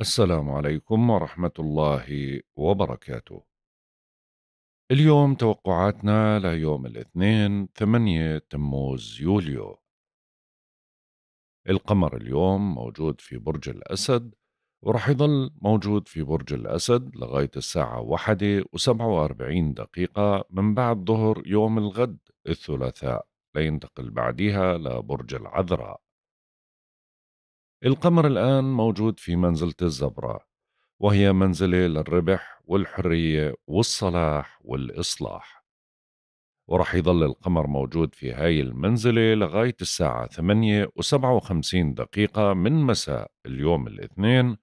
السلام عليكم ورحمة الله وبركاته. اليوم توقعاتنا ليوم الاثنين 8 تموز يوليو. القمر اليوم موجود في برج الأسد ورح يظل موجود في برج الأسد لغاية الساعة واحدة وسبعة وأربعين دقيقة من بعد ظهر يوم الغد الثلاثاء لينتقل بعدها لبرج العذراء القمر الآن موجود في منزلة الزبرة وهي منزلة للربح والحرية والصلاح والإصلاح ورح يظل القمر موجود في هاي المنزلة لغاية الساعة 8 و57 دقيقة من مساء اليوم الاثنين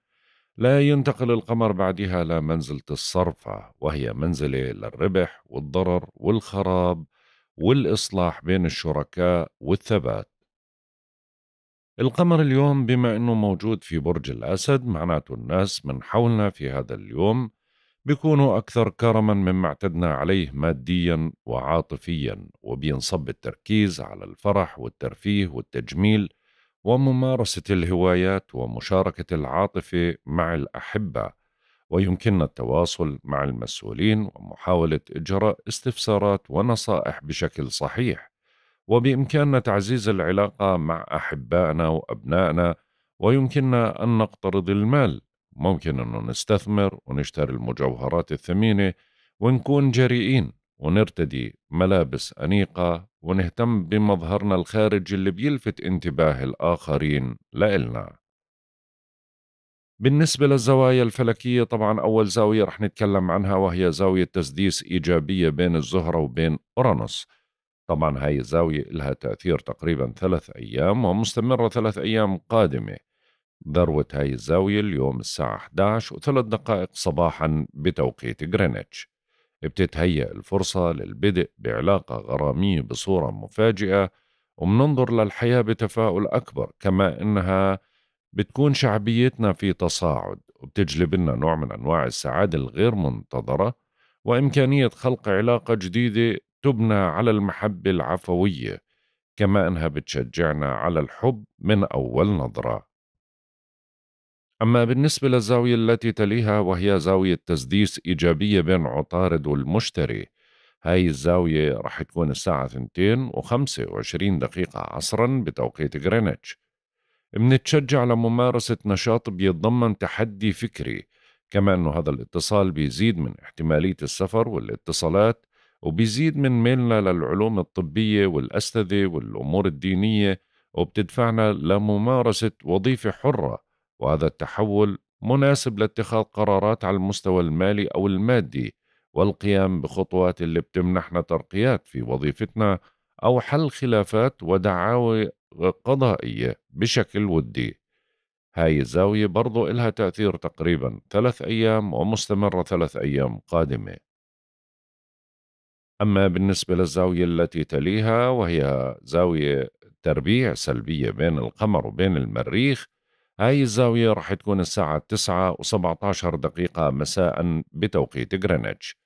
لا ينتقل القمر بعدها لمنزلة الصرفة وهي منزلة للربح والضرر والخراب والإصلاح بين الشركاء والثبات القمر اليوم بما أنه موجود في برج الأسد معناته الناس من حولنا في هذا اليوم بيكونوا أكثر كرما مما اعتدنا عليه ماديا وعاطفيا وبينصب التركيز على الفرح والترفيه والتجميل وممارسة الهوايات ومشاركة العاطفة مع الأحبة ويمكننا التواصل مع المسؤولين ومحاولة إجراء استفسارات ونصائح بشكل صحيح وبإمكاننا تعزيز العلاقة مع أحبائنا وأبنائنا ويمكننا أن نقترض المال ممكن أنه نستثمر ونشتري المجوهرات الثمينة ونكون جريئين ونرتدي ملابس أنيقة ونهتم بمظهرنا الخارجي اللي بيلفت انتباه الآخرين لإلنا بالنسبة للزوايا الفلكية طبعا أول زاوية رح نتكلم عنها وهي زاوية تسديس إيجابية بين الزهرة وبين أورانوس طبعا هاي الزاوية لها تأثير تقريبا ثلاث أيام ومستمرة ثلاث أيام قادمة ذروة هاي الزاوية اليوم الساعة 11 وثلاث دقائق صباحا بتوقيت غرينتش بتتهيأ الفرصة للبدء بعلاقة غرامية بصورة مفاجئة ومننظر للحياة بتفاؤل أكبر كما إنها بتكون شعبيتنا في تصاعد وبتجلب لنا نوع من أنواع السعادة الغير منتظرة وإمكانية خلق علاقة جديدة تبنى على المحبة العفوية كما أنها بتشجعنا على الحب من أول نظرة أما بالنسبة للزاوية التي تليها وهي زاوية تسديس إيجابية بين عطارد والمشتري هاي الزاوية رح تكون الساعة 2 و25 دقيقة عصرا بتوقيت غرينتش منتشجع لممارسة نشاط بيتضمن تحدي فكري كما أنه هذا الاتصال بيزيد من احتمالية السفر والاتصالات وبيزيد من ميلنا للعلوم الطبية والأستاذة والأمور الدينية وبتدفعنا لممارسة وظيفة حرة وهذا التحول مناسب لاتخاذ قرارات على المستوى المالي أو المادي والقيام بخطوات اللي بتمنحنا ترقيات في وظيفتنا أو حل خلافات ودعاوى قضائية بشكل ودي هاي الزاوية برضو إلها تأثير تقريبا ثلاث أيام ومستمرة ثلاث أيام قادمة أما بالنسبة للزاوية التي تليها وهي زاوية تربيع سلبية بين القمر وبين المريخ هاي الزاوية راح تكون الساعة 9 و17 دقيقة مساء بتوقيت غرينتش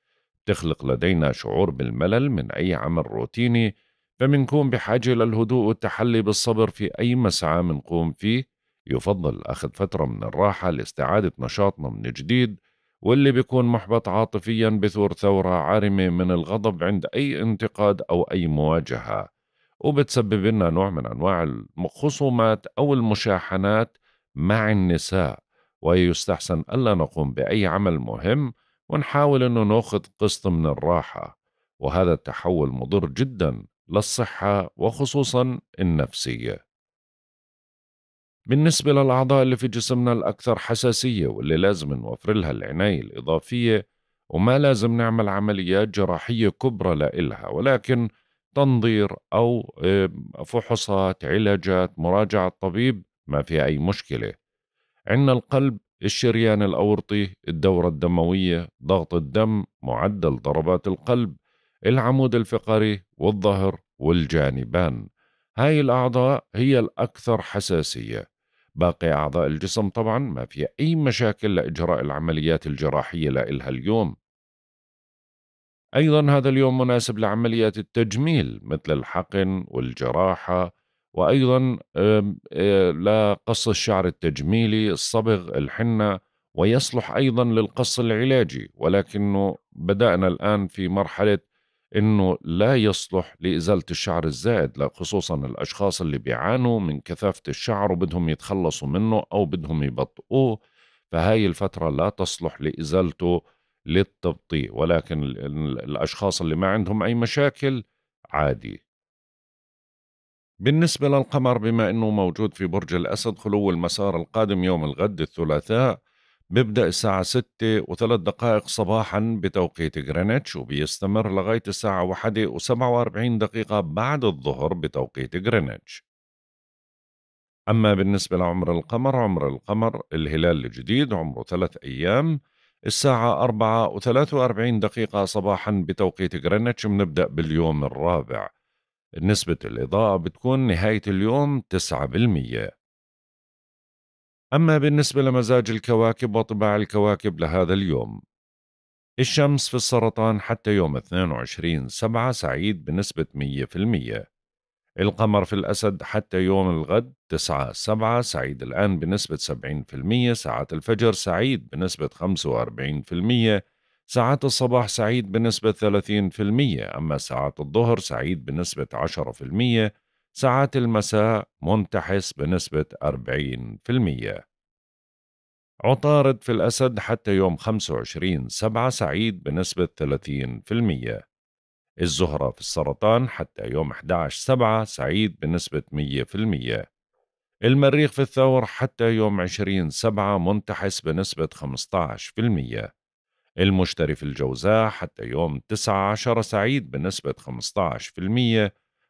تخلق لدينا شعور بالملل من أي عمل روتيني فمنكون بحاجة للهدوء والتحلي بالصبر في أي مسعى منقوم فيه يفضل أخذ فترة من الراحة لاستعادة نشاطنا من جديد واللي بيكون محبط عاطفيا بثور ثورة عارمة من الغضب عند أي انتقاد أو أي مواجهة وبتسبب لنا نوع من أنواع الخصومات أو المشاحنات مع النساء ويستحسن ألا نقوم بأي عمل مهم ونحاول أنه نأخذ قسط من الراحة وهذا التحول مضر جدا للصحة وخصوصا النفسية بالنسبة للأعضاء اللي في جسمنا الأكثر حساسية واللي لازم نوفر لها العناية الإضافية وما لازم نعمل عمليات جراحية كبرى لإلها ولكن تنظير أو فحوصات علاجات مراجعة طبيب ما في أي مشكلة عندنا القلب الشريان الأورطي الدورة الدموية ضغط الدم معدل ضربات القلب العمود الفقري والظهر والجانبان هاي الأعضاء هي الأكثر حساسية باقي أعضاء الجسم طبعا ما في أي مشاكل لإجراء العمليات الجراحية لإلها اليوم أيضا هذا اليوم مناسب لعمليات التجميل مثل الحقن والجراحة وأيضا لقص الشعر التجميلي الصبغ الحنة ويصلح أيضا للقص العلاجي ولكنه بدأنا الآن في مرحلة انه لا يصلح لازاله الشعر الزائد خصوصا الاشخاص اللي بيعانوا من كثافه الشعر وبدهم يتخلصوا منه او بدهم يبطئوه فهاي الفتره لا تصلح لازالته للتبطيء ولكن الاشخاص اللي ما عندهم اي مشاكل عادي بالنسبة للقمر بما أنه موجود في برج الأسد خلو المسار القادم يوم الغد الثلاثاء بيبدأ الساعة 6 وثلاث دقائق صباحا بتوقيت جرينتش وبيستمر لغاية الساعة 1 و47 دقيقة بعد الظهر بتوقيت جرينتش أما بالنسبة لعمر القمر عمر القمر الهلال الجديد عمره ثلاث أيام الساعة أربعة وثلاثة واربعين دقيقة صباحا بتوقيت جرينتش بنبدأ باليوم الرابع نسبة الإضاءة بتكون نهاية اليوم تسعة بالمئة أما بالنسبة لمزاج الكواكب وطباع الكواكب لهذا اليوم الشمس في السرطان حتى يوم 22 سبعة سعيد بنسبة 100% القمر في الأسد حتى يوم الغد 9 سبعة سعيد الآن بنسبة 70% ساعات الفجر سعيد بنسبة 45% ساعات الصباح سعيد بنسبة 30% أما ساعات الظهر سعيد بنسبة 10% ساعات المساء منتحس بنسبة 40% عطارد في الأسد حتى يوم 25 سبعة سعيد بنسبة 30% الزهرة في السرطان حتى يوم 11 سبعة سعيد بنسبة 100% المريخ في الثور حتى يوم 20 سبعة منتحس بنسبة 15% المشتري في الجوزاء حتى يوم 19 سعيد بنسبة 15%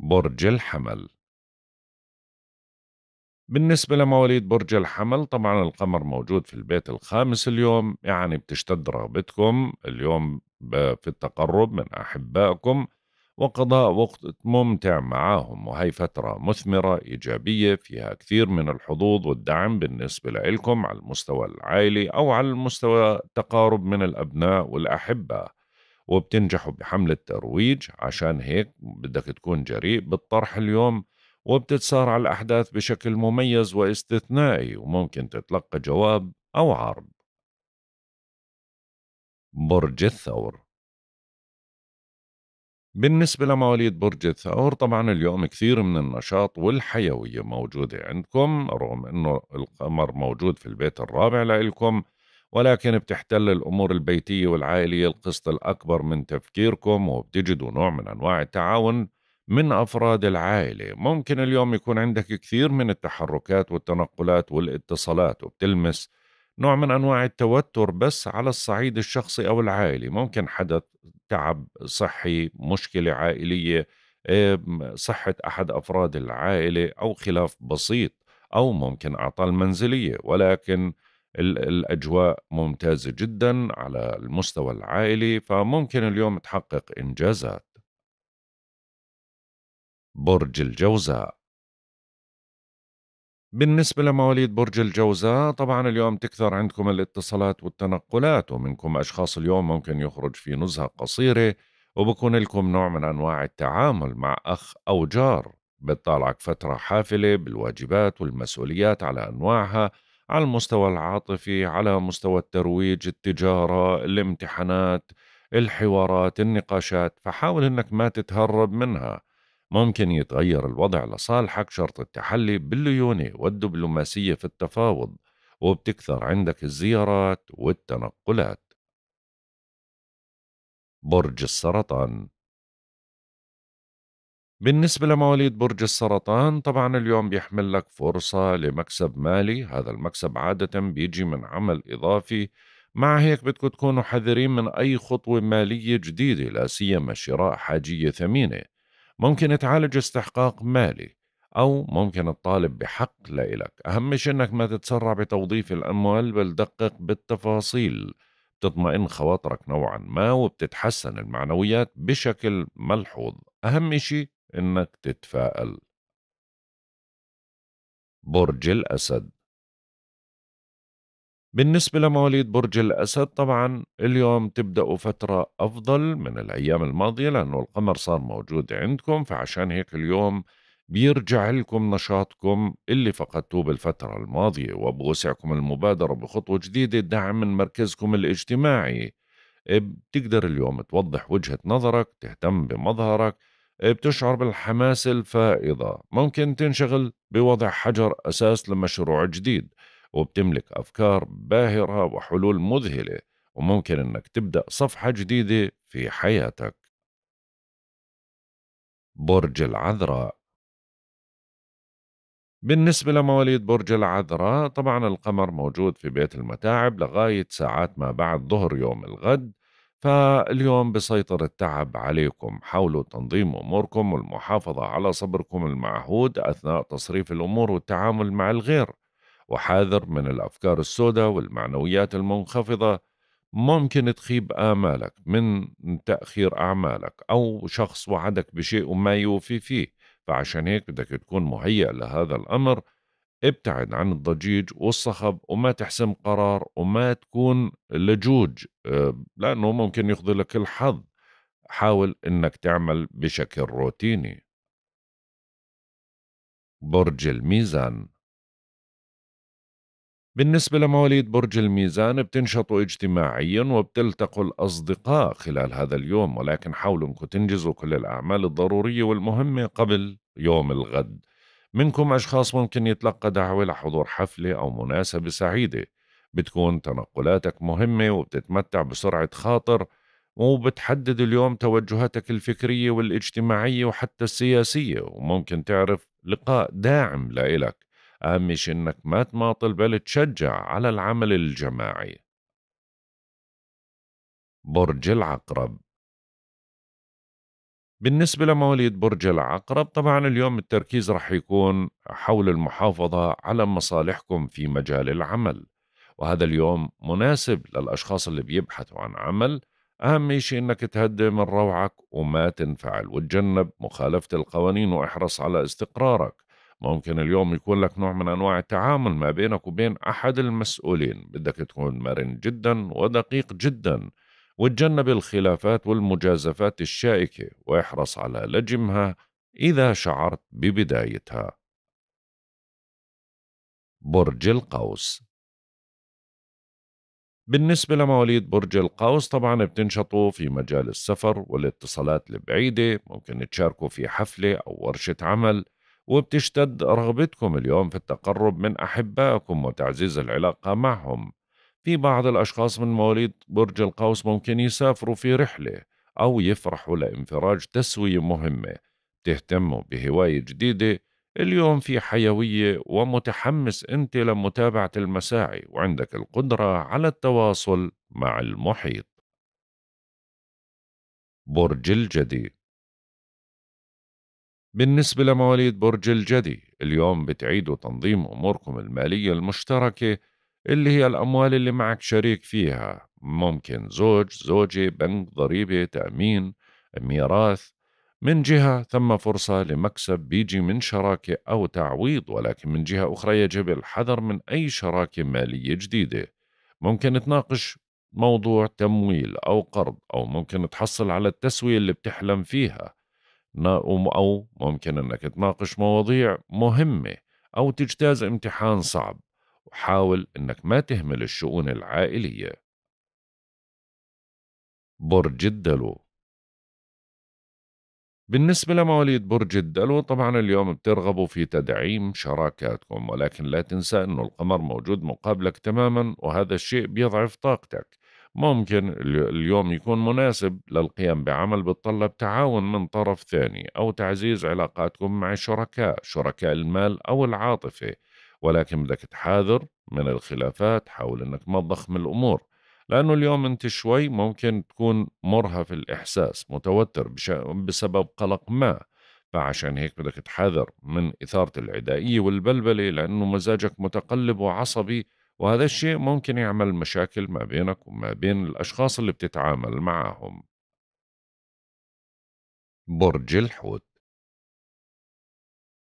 برج الحمل بالنسبة لمواليد برج الحمل طبعا القمر موجود في البيت الخامس اليوم يعني بتشتد رغبتكم اليوم في التقرب من أحبائكم وقضاء وقت ممتع معاهم وهي فترة مثمرة إيجابية فيها كثير من الحظوظ والدعم بالنسبة لإلكم على المستوى العائلي أو على المستوى تقارب من الأبناء والأحبة وبتنجحوا بحملة ترويج عشان هيك بدك تكون جريء بالطرح اليوم وبتتسارع الأحداث بشكل مميز واستثنائي وممكن تتلقى جواب أو عرض برج الثور بالنسبة لمواليد برج الثور طبعا اليوم كثير من النشاط والحيوية موجودة عندكم رغم أنه القمر موجود في البيت الرابع لإلكم ولكن بتحتل الأمور البيتية والعائلية القسط الأكبر من تفكيركم وبتجدوا نوع من أنواع التعاون من أفراد العائلة ممكن اليوم يكون عندك كثير من التحركات والتنقلات والاتصالات وبتلمس نوع من أنواع التوتر بس على الصعيد الشخصي أو العائلي ممكن حدث تعب صحي مشكلة عائلية صحة أحد أفراد العائلة أو خلاف بسيط أو ممكن أعطال منزلية ولكن الأجواء ممتازة جدا على المستوى العائلي فممكن اليوم تحقق إنجازات برج الجوزاء بالنسبة لمواليد برج الجوزاء طبعا اليوم تكثر عندكم الاتصالات والتنقلات ومنكم أشخاص اليوم ممكن يخرج في نزهة قصيرة وبكون لكم نوع من أنواع التعامل مع أخ أو جار بتطالعك فترة حافلة بالواجبات والمسؤوليات على أنواعها على المستوى العاطفي على مستوى الترويج التجارة الامتحانات الحوارات النقاشات فحاول انك ما تتهرب منها ممكن يتغير الوضع لصالحك شرط التحلي بالليونة والدبلوماسية في التفاوض وبتكثر عندك الزيارات والتنقلات برج السرطان بالنسبة لمواليد برج السرطان طبعا اليوم بيحمل لك فرصة لمكسب مالي هذا المكسب عادة بيجي من عمل إضافي مع هيك بدكم تكونوا حذرين من أي خطوة مالية جديدة لا سيما شراء حاجية ثمينة ممكن تعالج استحقاق مالي أو ممكن تطالب بحق لإلك أهم شيء أنك ما تتسرع بتوظيف الأموال بل دقق بالتفاصيل تطمئن خواطرك نوعا ما وبتتحسن المعنويات بشكل ملحوظ أهم شيء إنك تتفائل برج الأسد بالنسبة لمواليد برج الأسد طبعا اليوم تبدأوا فترة أفضل من الأيام الماضية لأنه القمر صار موجود عندكم فعشان هيك اليوم بيرجع لكم نشاطكم اللي فقدتوه بالفترة الماضية وبوسعكم المبادرة بخطوة جديدة دعم من مركزكم الاجتماعي بتقدر اليوم توضح وجهة نظرك تهتم بمظهرك آه، بتشعر بالحماس الفائضة ممكن تنشغل بوضع حجر أساس لمشروع جديد وبتملك أفكار باهرة وحلول مذهلة وممكن أنك تبدأ صفحة جديدة في حياتك برج العذراء بالنسبة لمواليد برج العذراء طبعا القمر موجود في بيت المتاعب لغاية ساعات ما بعد ظهر يوم الغد فاليوم بسيطر التعب عليكم حاولوا تنظيم أموركم والمحافظة على صبركم المعهود أثناء تصريف الأمور والتعامل مع الغير وحاذر من الأفكار السوداء والمعنويات المنخفضة ممكن تخيب آمالك من تأخير أعمالك أو شخص وعدك بشيء وما يوفي فيه فعشان هيك بدك تكون مهيئ لهذا الأمر ابتعد عن الضجيج والصخب وما تحسم قرار وما تكون لجوج آه، لأنه ممكن يخذلك الحظ حاول أنك تعمل بشكل روتيني برج الميزان بالنسبة لمواليد برج الميزان بتنشطوا اجتماعيا وبتلتقوا الأصدقاء خلال هذا اليوم ولكن حاولوا أنكم تنجزوا كل الأعمال الضرورية والمهمة قبل يوم الغد منكم أشخاص ممكن يتلقى دعوة لحضور حفلة أو مناسبة سعيدة بتكون تنقلاتك مهمة وبتتمتع بسرعة خاطر وبتحدد اليوم توجهاتك الفكرية والاجتماعية وحتى السياسية وممكن تعرف لقاء داعم لإلك أهم شيء إنك ما تماطل بل تشجع على العمل الجماعي برج العقرب بالنسبة لمواليد برج العقرب طبعا اليوم التركيز رح يكون حول المحافظة على مصالحكم في مجال العمل وهذا اليوم مناسب للأشخاص اللي بيبحثوا عن عمل أهم شيء أنك تهدي من روعك وما تنفعل وتجنب مخالفة القوانين واحرص على استقرارك ممكن اليوم يكون لك نوع من أنواع التعامل ما بينك وبين أحد المسؤولين بدك تكون مرن جدا ودقيق جدا وتجنب الخلافات والمجازفات الشائكة واحرص على لجمها إذا شعرت ببدايتها. برج القوس بالنسبة لمواليد برج القوس طبعا بتنشطوا في مجال السفر والاتصالات البعيدة ممكن تشاركوا في حفلة أو ورشة عمل وبتشتد رغبتكم اليوم في التقرب من أحبائكم وتعزيز العلاقة معهم في بعض الأشخاص من مواليد برج القوس ممكن يسافروا في رحلة أو يفرحوا لانفراج تسوية مهمة تهتموا بهواية جديدة اليوم في حيوية ومتحمس أنت لمتابعة المساعي وعندك القدرة على التواصل مع المحيط برج الجدي بالنسبة لمواليد برج الجدي اليوم بتعيدوا تنظيم أموركم المالية المشتركة اللي هي الأموال اللي معك شريك فيها ممكن زوج زوجة بنك ضريبة تأمين ميراث من جهة ثم فرصة لمكسب بيجي من شراكة أو تعويض ولكن من جهة أخرى يجب الحذر من أي شراكة مالية جديدة ممكن تناقش موضوع تمويل أو قرض أو ممكن تحصل على التسوية اللي بتحلم فيها أو ممكن أنك تناقش مواضيع مهمة أو تجتاز امتحان صعب وحاول إنك ما تهمل الشؤون العائلية برج الدلو بالنسبة لمواليد برج الدلو طبعا اليوم بترغبوا في تدعيم شراكاتكم ولكن لا تنسى أنه القمر موجود مقابلك تماما وهذا الشيء بيضعف طاقتك ممكن اليوم يكون مناسب للقيام بعمل بتطلب تعاون من طرف ثاني أو تعزيز علاقاتكم مع شركاء شركاء المال أو العاطفة ولكن بدك تحاذر من الخلافات حاول انك ما تضخم الامور لانه اليوم انت شوي ممكن تكون مرهف الاحساس متوتر بسبب قلق ما فعشان هيك بدك تحاذر من إثارة العدائية والبلبلة لأنه مزاجك متقلب وعصبي وهذا الشيء ممكن يعمل مشاكل ما بينك وما بين الأشخاص اللي بتتعامل معهم برج الحوت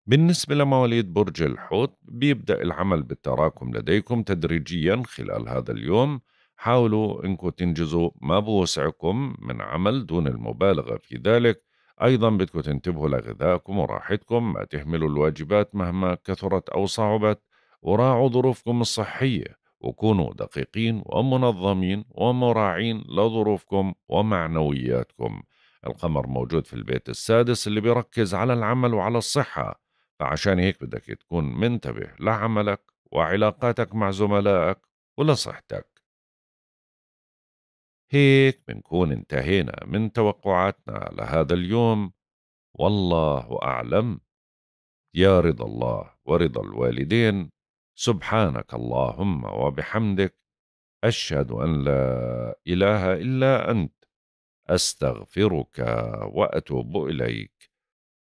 بالنسبة لمواليد برج الحوت بيبدأ العمل بالتراكم لديكم تدريجيا خلال هذا اليوم حاولوا انكم تنجزوا ما بوسعكم من عمل دون المبالغة في ذلك أيضا بدكم تنتبهوا لغذائكم وراحتكم ما تهملوا الواجبات مهما كثرت أو صعبت وراعوا ظروفكم الصحية وكونوا دقيقين ومنظمين ومراعين لظروفكم ومعنوياتكم القمر موجود في البيت السادس اللي بيركز على العمل وعلى الصحة فعشان هيك بدك تكون منتبه لعملك وعلاقاتك مع زملائك ولصحتك هيك بنكون انتهينا من توقعاتنا لهذا اليوم والله أعلم يا رضا الله ورضا الوالدين سبحانك اللهم وبحمدك أشهد أن لا إله إلا أنت أستغفرك وأتوب إليك